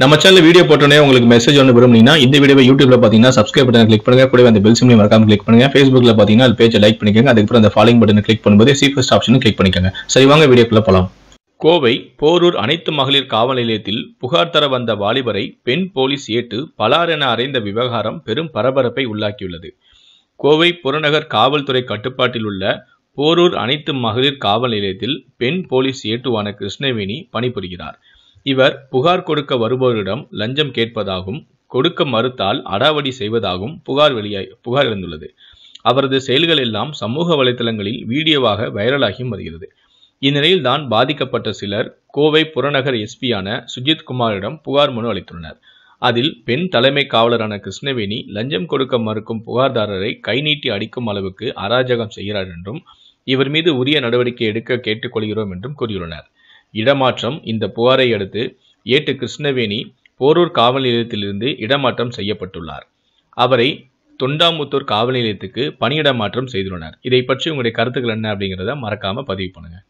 நம்ம channel video போட்டோன்னே உங்களுக்கு மெசேஜ் ஒன்று விரும்புனீங்கன்னா இந்த வீடியோ யூடியூப்ல பார்த்தீங்கன்னா சப்ஸ்கிரைப் பட்டன் கிளிக் பண்ணுங்க கூட அந்த பெல் சிம்லையும் மறக்காம கிளிக் பண்ணுங்க ஃபேஸ்புக்ல பார்த்தீங்கன்னா அது பேஜை லைக் பண்ணிக்கோங்க அதுக்கப்புறம் அந்த ஃபாலோ பட்டன் கிளிக் பண்ணும்போது சீஃபஸ்ட் ஆப்ஷன் கிளிக் பண்ணிக்கோங்க சரி வாங்க வீடியோக்குள்ள போலாம் கோவை போரூர் அனைத்து மகளிர் காவல் நிலையத்தில் புகார் தர வந்த வாலிபரை பெண் போலீஸ் ஏட்டு என அறைந்த விவகாரம் பெரும் பரபரப்பை உள்ளாக்கியுள்ளது கோவை புறநகர் காவல்துறை கட்டுப்பாட்டில் உள்ள போரூர் அனைத்து மகளிர் காவல் நிலையத்தில் பெண் போலீஸ் ஏட்டுவான கிருஷ்ணவேணி பணிபுரிகிறார் இவர் புகார் கொடுக்க வருபவரிடம் லஞ்சம் கேட்பதாகவும் கொடுக்க மறுத்தால் அடாவடி செய்வதாகவும் புகார் வெளியாய் புகார் எழுந்துள்ளது அவரது செயல்கள் எல்லாம் சமூக வலைதளங்களில் வீடியோவாக வைரலாகியும் வருகிறது இந்நிலையில் தான் பாதிக்கப்பட்ட சிலர் கோவை புறநகர் எஸ்பியான சுஜித் குமாரிடம் புகார் மனு அளித்துள்ளனர் அதில் பெண் தலைமை காவலரான கிருஷ்ணவேணி லஞ்சம் கொடுக்க மறுக்கும் புகார்தாரரை கைநீட்டி அடிக்கும் அளவுக்கு அராஜகம் செய்கிறார் என்றும் இவர் மீது உரிய நடவடிக்கை எடுக்க கேட்டுக்கொள்கிறோம் என்றும் கூறியுள்ளனர் இடமாற்றம் இந்த புகாரை அடுத்து ஏட்டு கிருஷ்ணவேணி போரூர் காவல் நிலையத்திலிருந்து இடமாற்றம் செய்யப்பட்டுள்ளார் அவரை தொண்டாமுத்தூர் காவல் நிலையத்துக்கு பணியிட மாற்றம் செய்துள்ளனர் இதை பற்றி உங்களுடைய கருத்துக்கள் என்ன அப்படிங்கிறத மறக்காமல் பதிவு பண்ணுங்கள்